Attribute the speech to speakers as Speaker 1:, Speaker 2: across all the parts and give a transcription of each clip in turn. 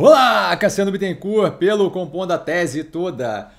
Speaker 1: Olá, Cassiano Bittencourt, pelo Compondo a Tese Toda.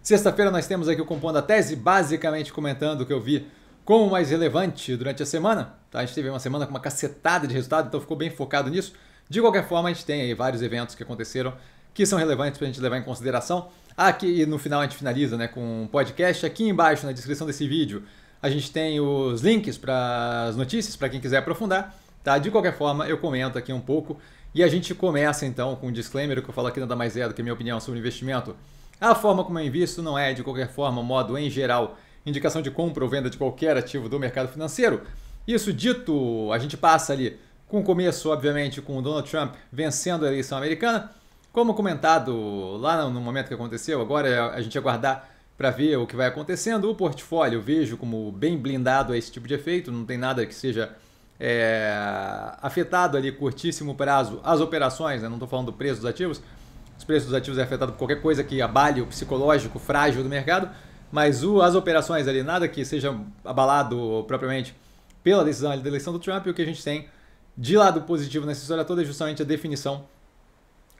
Speaker 1: Sexta-feira nós temos aqui o Compondo a Tese, basicamente comentando o que eu vi como mais relevante durante a semana. Tá? A gente teve uma semana com uma cacetada de resultado, então ficou bem focado nisso. De qualquer forma, a gente tem aí vários eventos que aconteceram que são relevantes para a gente levar em consideração. Aqui no final a gente finaliza né, com um podcast. Aqui embaixo na descrição desse vídeo a gente tem os links para as notícias, para quem quiser aprofundar. Tá? De qualquer forma, eu comento aqui um pouco e a gente começa então com um disclaimer que eu falo aqui nada mais é do que minha opinião sobre investimento. A forma como eu invisto não é, de qualquer forma, modo em geral, indicação de compra ou venda de qualquer ativo do mercado financeiro. Isso dito, a gente passa ali com o começo, obviamente, com o Donald Trump vencendo a eleição americana. Como comentado lá no momento que aconteceu, agora é a gente aguardar para ver o que vai acontecendo. O portfólio eu vejo como bem blindado a esse tipo de efeito, não tem nada que seja é, afetado ali, curtíssimo prazo, as operações, né? não estou falando do preço dos ativos, os preços dos ativos é afetado por qualquer coisa que abale o psicológico frágil do mercado, mas o, as operações ali, nada que seja abalado propriamente pela decisão da eleição do Trump, e o que a gente tem de lado positivo nessa história toda é justamente a definição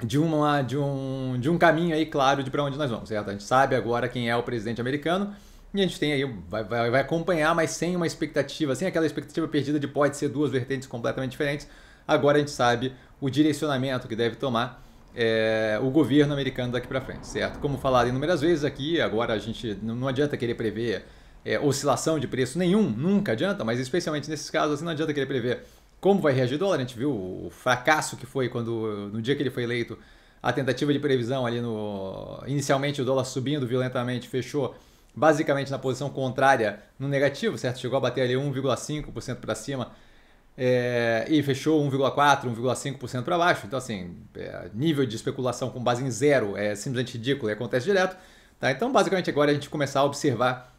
Speaker 1: de, uma, de, um, de um caminho aí claro de para onde nós vamos, certo? A gente sabe agora quem é o presidente americano, e a gente tem aí, vai, vai, acompanhar, mas sem uma expectativa, sem aquela expectativa perdida de pode ser duas vertentes completamente diferentes. Agora a gente sabe o direcionamento que deve tomar é, o governo americano daqui para frente, certo? Como falado inúmeras vezes aqui, agora a gente não adianta querer prever é, oscilação de preço nenhum, nunca adianta, mas especialmente nesses casos assim, não adianta querer prever como vai reagir o dólar. A gente viu o fracasso que foi quando no dia que ele foi eleito a tentativa de previsão ali no inicialmente o dólar subindo violentamente fechou basicamente na posição contrária no negativo, certo? Chegou a bater ali 1,5% para cima é, e fechou 1,4%, 1,5% para baixo. Então, assim, é, nível de especulação com base em zero é simplesmente ridículo e acontece direto. Tá? Então, basicamente, agora a gente começar a observar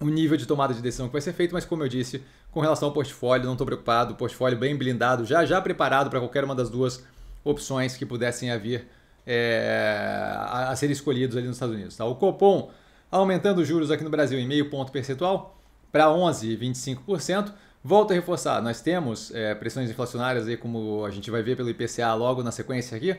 Speaker 1: o nível de tomada de decisão que vai ser feito, mas como eu disse, com relação ao portfólio, não estou preocupado, portfólio bem blindado, já já preparado para qualquer uma das duas opções que pudessem vir é, eh, a, a ser escolhidos ali nos Estados Unidos. Tá? O Copom aumentando os juros aqui no Brasil em meio ponto percentual para 11,25%. Volto a reforçar, nós temos é, pressões inflacionárias aí, como a gente vai ver pelo IPCA logo na sequência aqui,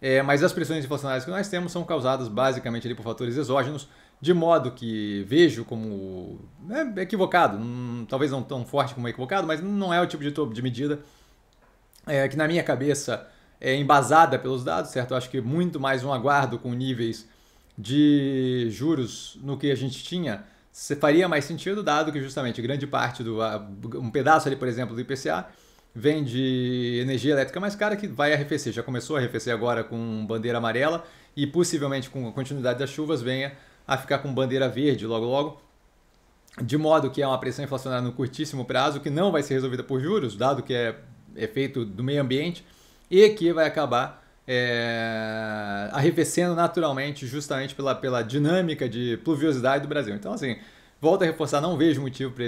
Speaker 1: é, mas as pressões inflacionárias que nós temos são causadas basicamente ali por fatores exógenos, de modo que vejo como né, equivocado, talvez não tão forte como equivocado, mas não é o tipo de, de medida eh, que na minha cabeça é embasada pelos dados, certo? Eu acho que muito mais um aguardo com níveis de juros no que a gente tinha, faria mais sentido, dado que justamente grande parte do. um pedaço ali, por exemplo, do IPCA vem de energia elétrica mais cara que vai arrefecer. Já começou a arrefecer agora com bandeira amarela e possivelmente com a continuidade das chuvas venha a ficar com bandeira verde logo logo. De modo que é uma pressão inflacionária no curtíssimo prazo que não vai ser resolvida por juros, dado que é efeito é do meio ambiente e que vai acabar é, arrefecendo naturalmente, justamente pela, pela dinâmica de pluviosidade do Brasil. Então, assim, volto a reforçar, não vejo motivo para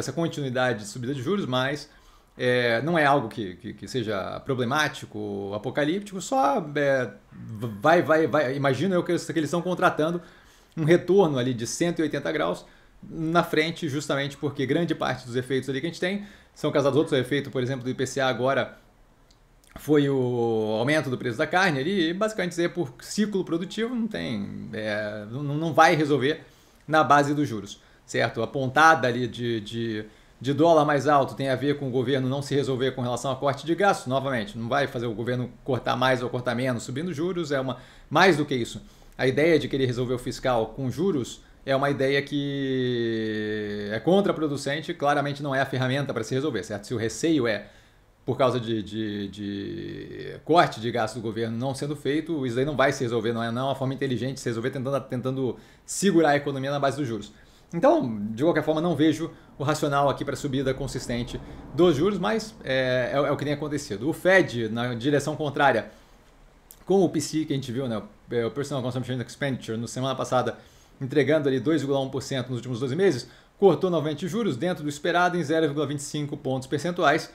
Speaker 1: essa continuidade de subida de juros, mas é, não é algo que, que, que, seja problemático, apocalíptico, só é, vai, vai, vai. Imagino eu que, que eles estão contratando um retorno ali de 180 graus na frente, justamente porque grande parte dos efeitos ali que a gente tem são causados outros efeitos, por exemplo, do IPCA agora foi o aumento do preço da carne ali, basicamente dizer é por ciclo produtivo, não tem, é, não, não vai resolver na base dos juros, certo? A pontada ali de, de, de, dólar mais alto tem a ver com o governo não se resolver com relação a corte de gastos, novamente, não vai fazer o governo cortar mais ou cortar menos, subindo juros, é uma mais do que isso. A ideia de querer resolver o fiscal com juros é uma ideia que é contraproducente, claramente não é a ferramenta para se resolver, certo? Se o receio é por causa de, de, de, corte de gasto do governo não sendo feito, isso aí não vai se resolver, não é não é uma forma inteligente de se resolver tentando, tentando segurar a economia na base dos juros. Então, de qualquer forma, não vejo o racional aqui para subida consistente dos juros, mas é, é, é, o que tem acontecido. O Fed, na direção contrária, com o PC que a gente viu, né, é, o Personal Consumption Expenditure, na semana passada, entregando ali 2,1% nos últimos 12 meses, cortou novamente juros dentro do esperado em 0,25 pontos percentuais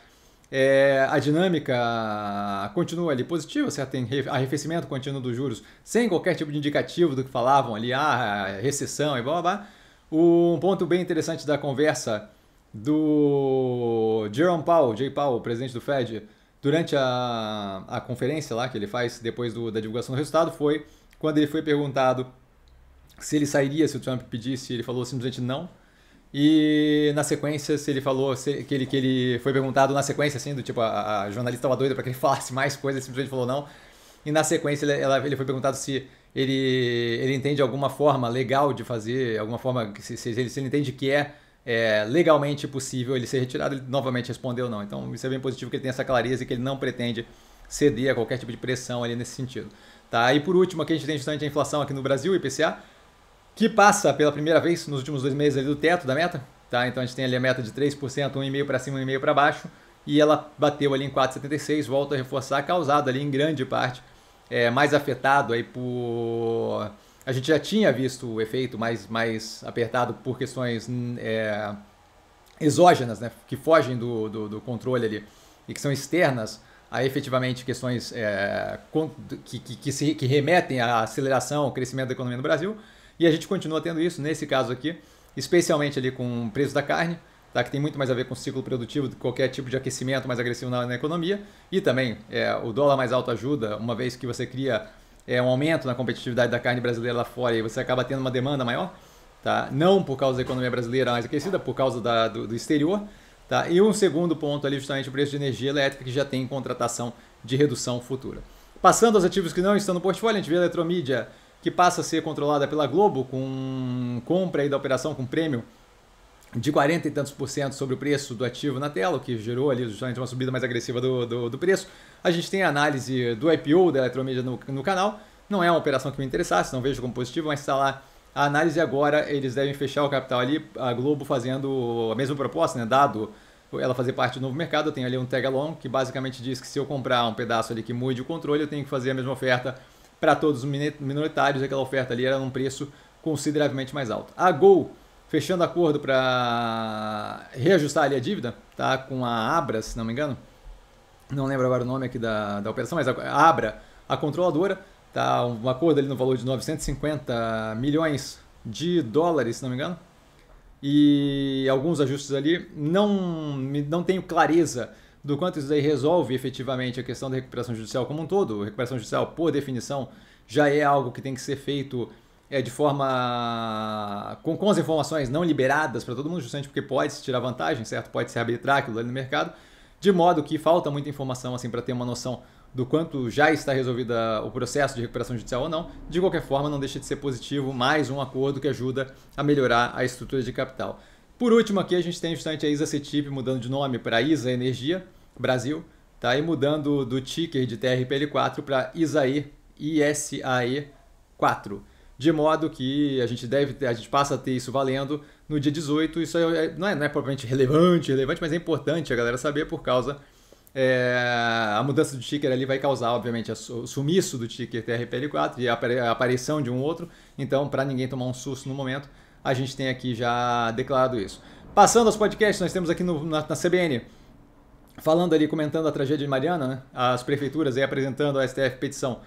Speaker 1: é, a dinâmica continua ali positiva, você tem arrefecimento contínuo dos juros, sem qualquer tipo de indicativo do que falavam ali, ah, recessão e blá blá blá. Um ponto bem interessante da conversa do Jerome Powell, Jay Powell, presidente do Fed, durante a, a conferência lá que ele faz depois do, da divulgação do resultado foi quando ele foi perguntado se ele sairia se o Trump pedisse, ele falou simplesmente não. E na sequência, se ele falou se, que, ele, que ele foi perguntado na sequência, assim, do tipo, a, a jornalista estava doida para que ele falasse mais coisas, simplesmente falou não. E na sequência, ele, ela, ele foi perguntado se ele, ele entende alguma forma legal de fazer, alguma forma, se, se, ele, se ele entende que é, é, legalmente possível ele ser retirado, ele novamente respondeu não. Então, isso é bem positivo que ele tem essa clareza e que ele não pretende ceder a qualquer tipo de pressão ali nesse sentido. Tá? E por último, aqui a gente tem justamente a inflação aqui no Brasil, IPCA que passa pela primeira vez nos últimos dois meses ali do teto da meta. Tá? Então a gente tem ali a meta de 3%, 1,5% para cima, 1,5% para baixo. E ela bateu ali em 4,76, volta a reforçar, causada ali em grande parte, é, mais afetado aí por... A gente já tinha visto o efeito mais, mais apertado por questões hum, é, exógenas, né? que fogem do, do, do controle ali e que são externas a efetivamente questões é, que, que, que, se, que remetem à aceleração, ao crescimento da economia no Brasil. E a gente continua tendo isso nesse caso aqui, especialmente ali com o preço da carne, tá? que tem muito mais a ver com o ciclo produtivo do que qualquer tipo de aquecimento mais agressivo na, na economia. E também é, o dólar mais alto ajuda, uma vez que você cria é, um aumento na competitividade da carne brasileira lá fora e você acaba tendo uma demanda maior. Tá? Não por causa da economia brasileira mais aquecida, por causa da, do, do exterior. Tá? E um segundo ponto ali, justamente o preço de energia elétrica, que já tem contratação de redução futura. Passando aos ativos que não estão no portfólio, a gente vê a Eletromídia que passa a ser controlada pela Globo, com compra aí da operação com prêmio de 40 e tantos por cento sobre o preço do ativo na tela, o que gerou ali justamente uma subida mais agressiva do, do, do preço. A gente tem a análise do IPO da Eletromídia no, no canal. Não é uma operação que me interessasse, não vejo como positivo, mas está lá a análise agora. Eles devem fechar o capital ali, a Globo fazendo a mesma proposta, né? dado ela fazer parte do novo mercado. Eu tenho ali um tag along que basicamente diz que se eu comprar um pedaço ali que mude o controle, eu tenho que fazer a mesma oferta para todos os minoritários, aquela oferta ali era num preço consideravelmente mais alto. A Gol, fechando acordo para reajustar ali a dívida, tá? com a Abra, se não me engano, não lembro agora o nome aqui da, da operação, mas a Abra, a controladora, tá? um acordo ali no valor de 950 milhões de dólares, se não me engano, e alguns ajustes ali. Não, não tenho clareza do quanto isso daí resolve efetivamente a questão da recuperação judicial como um todo. A recuperação judicial, por definição, já é algo que tem que ser feito é, de forma. Com, com as informações não liberadas para todo mundo, justamente porque pode se tirar vantagem, certo? Pode se arbitrar aquilo ali no mercado, de modo que falta muita informação assim para ter uma noção do quanto já está resolvida o processo de recuperação judicial ou não, de qualquer forma não deixa de ser positivo mais um acordo que ajuda a melhorar a estrutura de capital. Por último aqui a gente tem justamente a ISA CETIP mudando de nome para ISA Energia Brasil, tá? E mudando do ticker de TRPL4 para ISAE, ISAE 4. De modo que a gente deve a gente passa a ter isso valendo no dia 18. Isso é, não, é, não é propriamente relevante, relevante, mas é importante a galera saber por causa é, a mudança do ticker ali vai causar, obviamente, o sumiço do ticker TRPL4 e a aparição de um outro. Então, para ninguém tomar um susto no momento, a gente tem aqui já declarado isso. Passando aos podcasts, nós temos aqui no, na, na CBN falando ali, comentando a tragédia de Mariana, né? as prefeituras aí apresentando a STF petição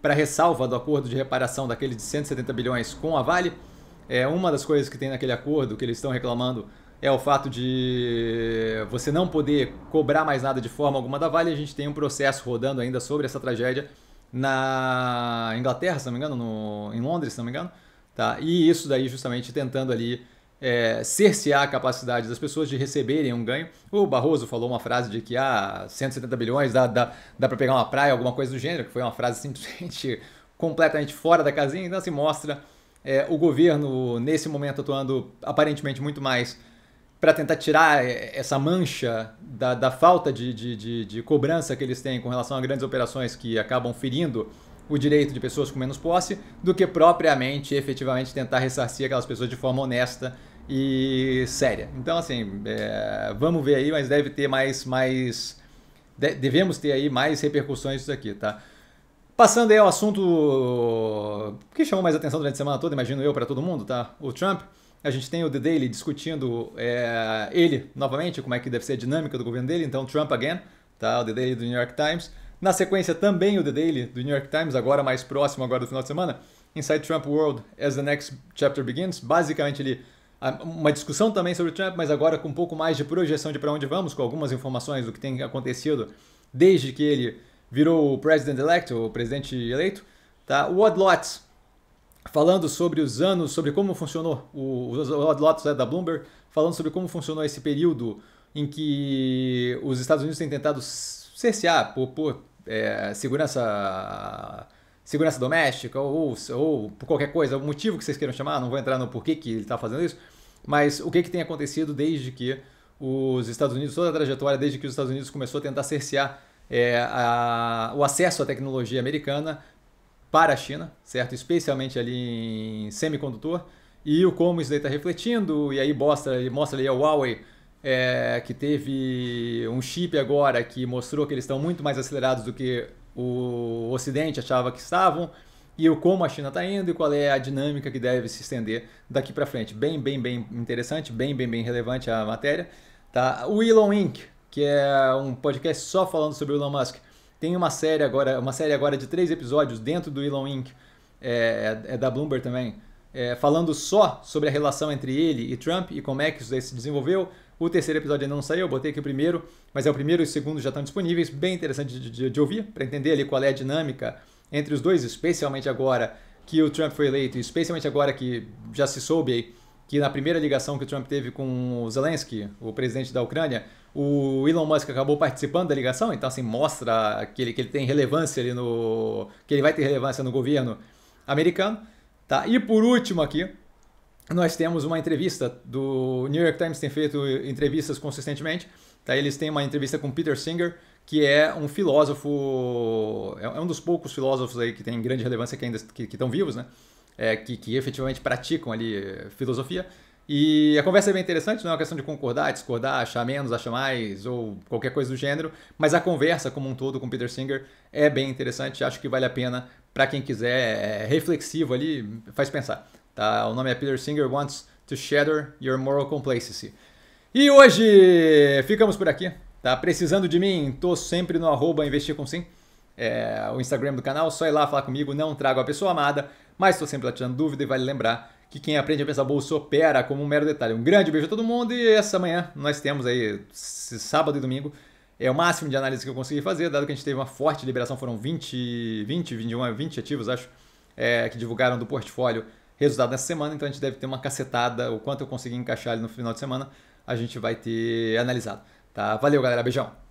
Speaker 1: para ressalva do acordo de reparação daquele de 170 bilhões com a Vale. É, uma das coisas que tem naquele acordo que eles estão reclamando é o fato de você não poder cobrar mais nada de forma alguma da Vale. A gente tem um processo rodando ainda sobre essa tragédia na Inglaterra, se não me engano, no, em Londres, se não me engano, Tá? E isso daí justamente tentando ali é, cercear a capacidade das pessoas de receberem um ganho. O Barroso falou uma frase de que ah, 170 bilhões dá, dá, dá para pegar uma praia, alguma coisa do gênero, que foi uma frase simplesmente completamente fora da casinha, então se assim, mostra é, o governo nesse momento atuando aparentemente muito mais para tentar tirar é, essa mancha da, da falta de, de, de, de cobrança que eles têm com relação a grandes operações que acabam ferindo o direito de pessoas com menos posse do que propriamente, efetivamente, tentar ressarcir aquelas pessoas de forma honesta e séria. Então, assim, é, vamos ver aí, mas deve ter mais, mais de, devemos ter aí mais repercussões disso aqui, tá? Passando aí ao assunto que chamou mais atenção durante a semana toda, imagino eu, para todo mundo, tá? O Trump. A gente tem o The Daily discutindo é, ele novamente, como é que deve ser a dinâmica do governo dele. Então, Trump again, tá? O The Daily do New York Times na sequência, também o The Daily, do New York Times, agora mais próximo agora do final de semana, Inside Trump World as the Next Chapter Begins. Basicamente, ele uma discussão também sobre Trump, mas agora com um pouco mais de projeção de para onde vamos, com algumas informações do que tem acontecido desde que ele virou o president-elect, o presidente eleito. Tá? O Odd Lots, falando sobre os anos, sobre como funcionou, o, o Odd Lots é né, da Bloomberg, falando sobre como funcionou esse período em que os Estados Unidos têm tentado cercear por, por é, segurança segurança doméstica ou, ou por qualquer coisa, o motivo que vocês queiram chamar, não vou entrar no porquê que ele está fazendo isso, mas o que, que tem acontecido desde que os Estados Unidos, toda a trajetória desde que os Estados Unidos começou a tentar cercear é, a, o acesso à tecnologia americana para a China, certo? Especialmente ali em semicondutor, e o como isso daí está refletindo, e aí mostra, mostra ali a Huawei é, que teve um chip agora que mostrou que eles estão muito mais acelerados do que o Ocidente achava que estavam, e o como a China está indo e qual é a dinâmica que deve se estender daqui para frente. Bem, bem, bem interessante, bem, bem, bem relevante a matéria. Tá? O Elon Inc., que é um podcast só falando sobre o Elon Musk, tem uma série agora, uma série agora de três episódios dentro do Elon Inc., é, é, é da Bloomberg também, é, falando só sobre a relação entre ele e Trump e como é que isso daí se desenvolveu. O terceiro episódio ainda não saiu, eu botei aqui o primeiro, mas é o primeiro e o segundo já estão disponíveis, bem interessante de, de, de ouvir, para entender ali qual é a dinâmica entre os dois, especialmente agora que o Trump foi eleito, especialmente agora que já se soube aí, que na primeira ligação que o Trump teve com o Zelensky, o presidente da Ucrânia, o Elon Musk acabou participando da ligação, então assim mostra que ele, que ele tem relevância ali no, que ele vai ter relevância no governo americano. Tá? E por último aqui, nós temos uma entrevista do New York Times tem feito entrevistas consistentemente. Tá? Eles têm uma entrevista com Peter Singer, que é um filósofo, é, é um dos poucos filósofos aí que tem grande relevância que ainda que, que estão vivos, né? É, que, que efetivamente praticam ali eh, filosofia. E a conversa é bem interessante, não é uma questão de concordar, discordar, achar menos, achar mais ou qualquer coisa do gênero, mas a conversa como um todo com Peter Singer é bem interessante, acho que vale a pena para quem quiser, é, é reflexivo ali, faz pensar. Tá? O nome é Peter Singer Wants to Shatter Your Moral Complacency. E hoje ficamos por aqui. Tá precisando de mim? Tô sempre no arroba investir com sim. É, o Instagram do canal, só ir lá falar comigo, não trago a pessoa amada, mas estou sempre tirando dúvida e vale lembrar que quem aprende a pensar bolsa opera como um mero detalhe. Um grande beijo a todo mundo e essa manhã nós temos aí, sábado e domingo, é o máximo de análise que eu consegui fazer, dado que a gente teve uma forte liberação, foram 20, 20 21, 20 ativos, acho, é, que divulgaram do portfólio resultado nessa semana, então a gente deve ter uma cacetada, o quanto eu consegui encaixar ele no final de semana, a gente vai ter analisado. Tá? Valeu, galera, beijão!